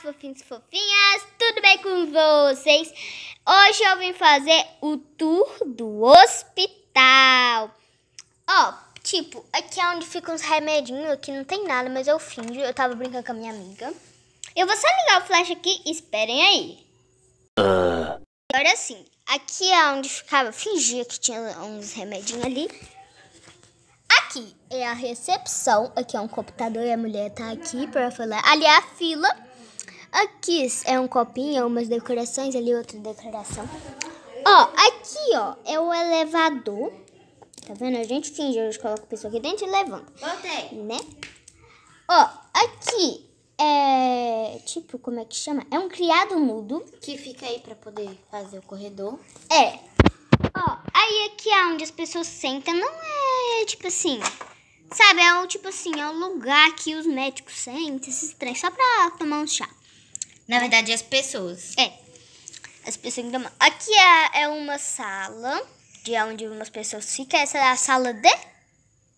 fofinhos fofinhas, tudo bem com vocês? Hoje eu vim fazer o tour do hospital. Ó, oh, tipo, aqui é onde ficam os remedinhos, aqui não tem nada, mas eu finjo, eu tava brincando com a minha amiga. Eu vou só ligar o flash aqui, esperem aí. Agora sim, aqui é onde ficava, fingia que tinha uns remedinhos ali. Aqui é a recepção, aqui é um computador e a mulher tá aqui para falar. Ali é a fila. Aqui é um copinho, é umas decorações, ali outra decoração. Ó, aqui, ó, é o elevador. Tá vendo? A gente finge, a gente coloca a pessoa aqui dentro e levanta. Voltei. Né? Ó, aqui é... Tipo, como é que chama? É um criado mudo. Que fica aí pra poder fazer o corredor. É. Ó, aí aqui é onde as pessoas sentam. Não é, tipo assim... Sabe, é o tipo assim, é o lugar que os médicos sentam, esses trem, só pra tomar um chá. Na verdade, as pessoas. É. As pessoas que tomam. Aqui é, é uma sala de onde umas pessoas ficam. Essa é a sala de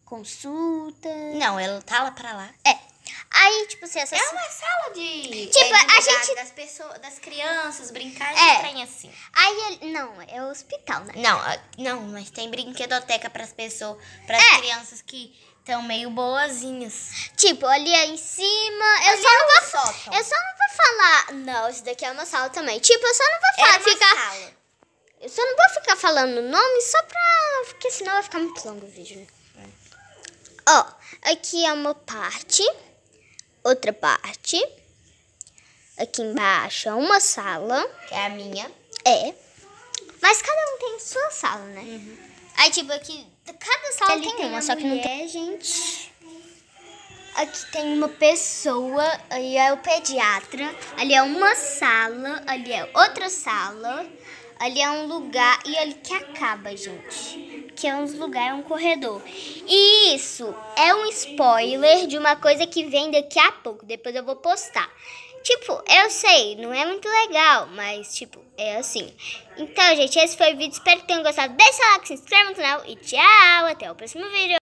consulta. Não, ela tá lá pra lá. É. Aí, tipo assim, essa É uma sala de. Tipo, é, de a gente. Das, pessoas, das crianças, brincar é. estranho assim. Aí, ele... não, é o hospital, né? Não, não, mas tem brinquedoteca pras pessoas, pras é. crianças que estão meio boazinhas. Tipo, ali é em cima. Ali eu só é não vou. Sótão. Eu só não vou falar, não, isso daqui é uma sala também. Tipo, eu só não vou é falar, ficar. Eu só não vou ficar falando nome só pra. Porque senão vai ficar muito longo o vídeo, né? É. Ó, oh, aqui é uma parte, outra parte. Aqui embaixo é uma sala. Que é a minha. É. Mas cada um tem sua sala, né? Uhum. Aí, tipo, aqui, cada sala Ali tem, tem uma, só que não tem. gente. Aqui tem uma pessoa, aí é o pediatra, ali é uma sala, ali é outra sala, ali é um lugar e ali que acaba, gente. Que é um lugar, é um corredor. E isso é um spoiler de uma coisa que vem daqui a pouco, depois eu vou postar. Tipo, eu sei, não é muito legal, mas tipo, é assim. Então, gente, esse foi o vídeo. Espero que tenham gostado. Deixa o like, se inscreva no canal e tchau. Até o próximo vídeo.